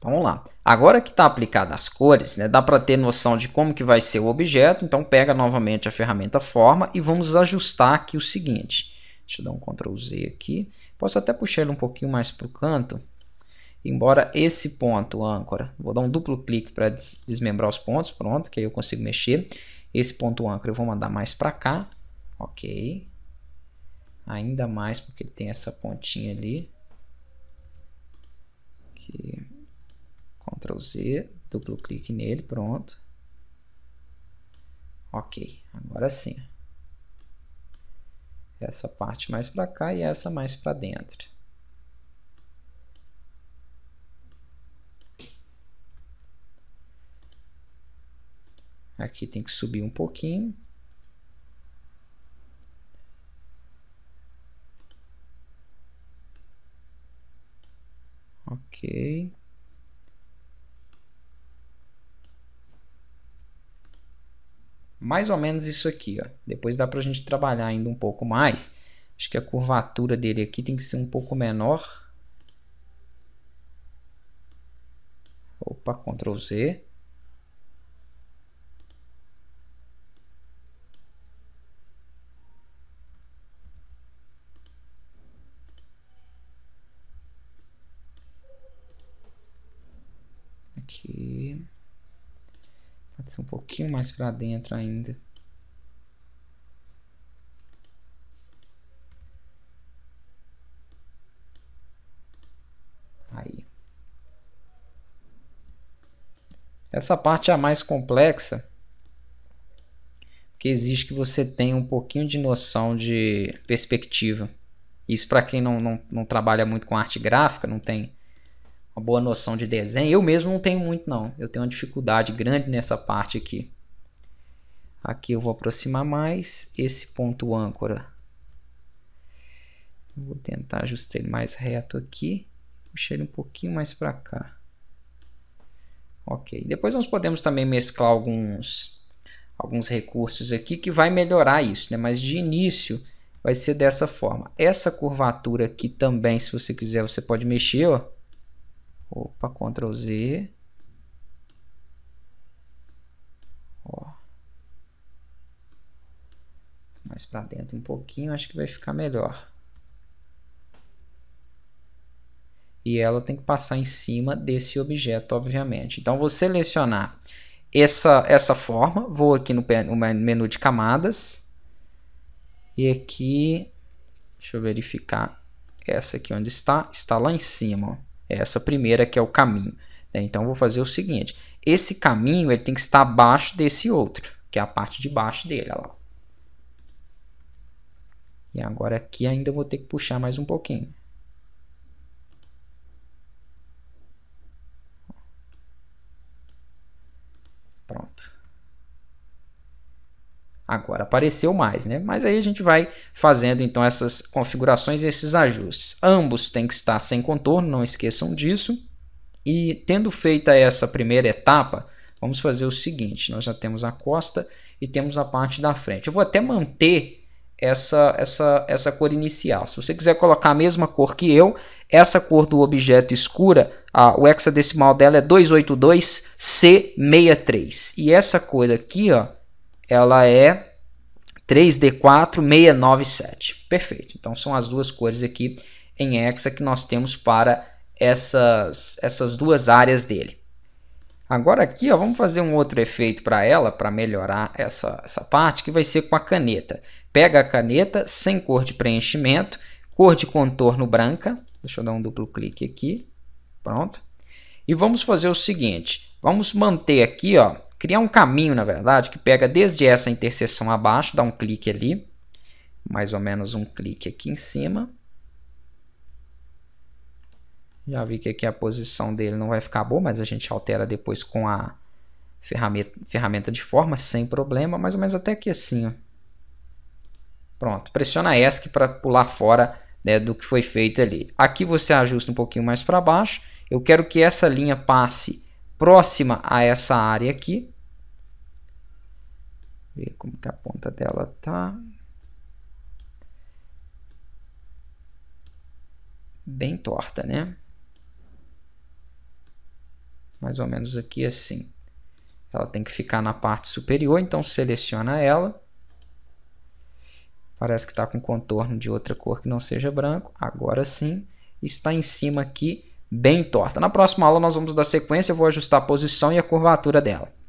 Então vamos lá. Agora que está aplicada as cores, né, dá para ter noção de como que vai ser o objeto. Então pega novamente a ferramenta forma e vamos ajustar aqui o seguinte. Deixa eu dar um Ctrl Z aqui. Posso até puxar ele um pouquinho mais para o canto. Embora esse ponto âncora, vou dar um duplo clique para des desmembrar os pontos, pronto, que aí eu consigo mexer. Esse ponto âncora eu vou mandar mais para cá, ok. Ainda mais porque tem essa pontinha ali. Aqui. Ctrl Z, duplo clique nele, pronto. Ok, agora sim. Essa parte mais para cá e essa mais para dentro. Aqui tem que subir um pouquinho. Ok. mais ou menos isso aqui. Ó. Depois dá para a gente trabalhar ainda um pouco mais. Acho que a curvatura dele aqui tem que ser um pouco menor. Opa, Ctrl Z. Aqui. Pode ser um pouquinho mais para dentro ainda. Aí. Essa parte é a mais complexa. Porque exige que você tenha um pouquinho de noção de perspectiva. Isso para quem não, não, não trabalha muito com arte gráfica, não tem uma boa noção de desenho. Eu mesmo não tenho muito não, eu tenho uma dificuldade grande nessa parte aqui. Aqui eu vou aproximar mais esse ponto âncora. Vou tentar ajustar ele mais reto aqui. Puxar ele um pouquinho mais para cá. Ok, depois nós podemos também mesclar alguns, alguns recursos aqui que vai melhorar isso, né? mas de início vai ser dessa forma. Essa curvatura aqui também, se você quiser, você pode mexer, ó. Opa, Ctrl Z. Ó. Mais para dentro um pouquinho, acho que vai ficar melhor. E ela tem que passar em cima desse objeto, obviamente. Então, vou selecionar essa, essa forma. Vou aqui no menu de camadas. E aqui, deixa eu verificar essa aqui onde está. Está lá em cima, ó. É essa primeira que é o caminho. Né? Então, vou fazer o seguinte. Esse caminho ele tem que estar abaixo desse outro, que é a parte de baixo dele. Olha lá. E agora aqui ainda vou ter que puxar mais um pouquinho. Agora apareceu mais, né? Mas aí a gente vai fazendo então essas configurações e esses ajustes. Ambos têm que estar sem contorno, não esqueçam disso. E tendo feita essa primeira etapa, vamos fazer o seguinte, nós já temos a costa e temos a parte da frente. Eu vou até manter essa, essa, essa cor inicial. Se você quiser colocar a mesma cor que eu, essa cor do objeto escura, a, o hexadecimal dela é 282C63. E essa cor aqui, ó, ela é 3D4697. Perfeito. Então são as duas cores aqui em hexa que nós temos para essas, essas duas áreas dele. Agora aqui ó, vamos fazer um outro efeito para ela, para melhorar essa, essa parte, que vai ser com a caneta. Pega a caneta sem cor de preenchimento, cor de contorno branca. Deixa eu dar um duplo clique aqui. Pronto. E vamos fazer o seguinte, vamos manter aqui ó, criar um caminho, na verdade, que pega desde essa interseção abaixo, dá um clique ali, mais ou menos um clique aqui em cima. Já vi que aqui a posição dele não vai ficar boa, mas a gente altera depois com a ferramenta, ferramenta de forma, sem problema, mais ou menos até aqui assim. Ó. Pronto, pressiona ESC para pular fora né, do que foi feito ali. Aqui você ajusta um pouquinho mais para baixo. Eu quero que essa linha passe próxima a essa área aqui. Ver como que a ponta dela tá. Bem torta, né? Mais ou menos aqui assim. Ela tem que ficar na parte superior, então seleciona ela. Parece que está com contorno de outra cor que não seja branco. Agora sim, está em cima aqui bem torta. Na próxima aula nós vamos dar sequência, eu vou ajustar a posição e a curvatura dela.